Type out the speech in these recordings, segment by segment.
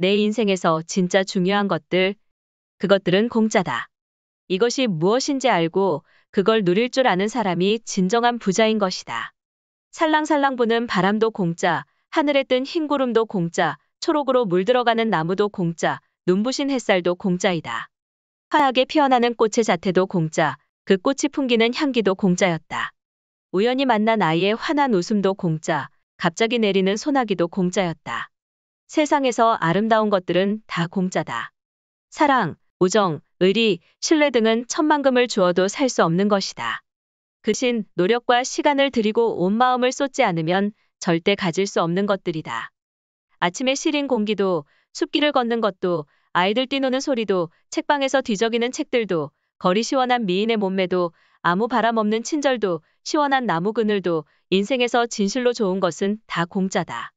내 인생에서 진짜 중요한 것들, 그것들은 공짜다. 이것이 무엇인지 알고 그걸 누릴 줄 아는 사람이 진정한 부자인 것이다. 살랑살랑 부는 바람도 공짜, 하늘에 뜬 흰구름도 공짜, 초록으로 물들어가는 나무도 공짜, 눈부신 햇살도 공짜이다. 화하게 피어나는 꽃의 자태도 공짜, 그 꽃이 풍기는 향기도 공짜였다. 우연히 만난 아이의 환한 웃음도 공짜, 갑자기 내리는 소나기도 공짜였다. 세상에서 아름다운 것들은 다 공짜다. 사랑, 우정, 의리, 신뢰 등은 천만금을 주어도 살 수 없는 것이다. 그신 노력과 시간을 들이고 온 마음을 쏟지 않으면 절대 가질 수 없는 것들이다. 아침에 시린 공기도, 숲길을 걷는 것도, 아이들 뛰노는 소리도, 책방에서 뒤적이는 책들도, 거리 시원한 미인의 몸매도, 아무 바람 없는 친절도, 시원한 나무 그늘도, 인생에서 진실로 좋은 것은 다 공짜다.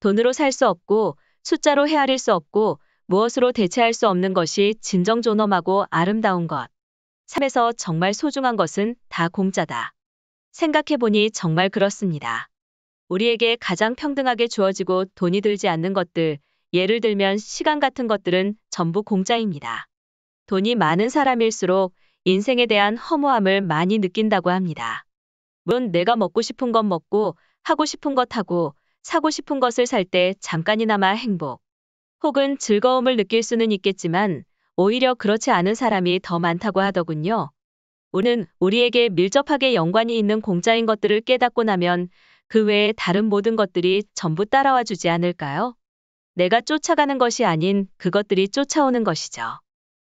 돈으로 살 수 없고 숫자로 헤아릴 수 없고 무엇으로 대체할 수 없는 것이 진정 존엄하고 아름다운 것. 삶에서 정말 소중한 것은 다 공짜다. 생각해보니 정말 그렇습니다. 우리에게 가장 평등하게 주어지고 돈이 들지 않는 것들, 예를 들면 시간 같은 것들은 전부 공짜입니다. 돈이 많은 사람일수록 인생에 대한 허무함을 많이 느낀다고 합니다. 물론 내가 먹고 싶은 건 먹고 하고 싶은 것 하고 사고 싶은 것을 살 때 잠깐이나마 행복 혹은 즐거움을 느낄 수는 있겠지만 오히려 그렇지 않은 사람이 더 많다고 하더군요. 우는 우리에게 밀접하게 연관이 있는 공짜인 것들을 깨닫고 나면 그 외에 다른 모든 것들이 전부 따라와 주지 않을까요? 내가 쫓아가는 것이 아닌 그것들이 쫓아오는 것이죠.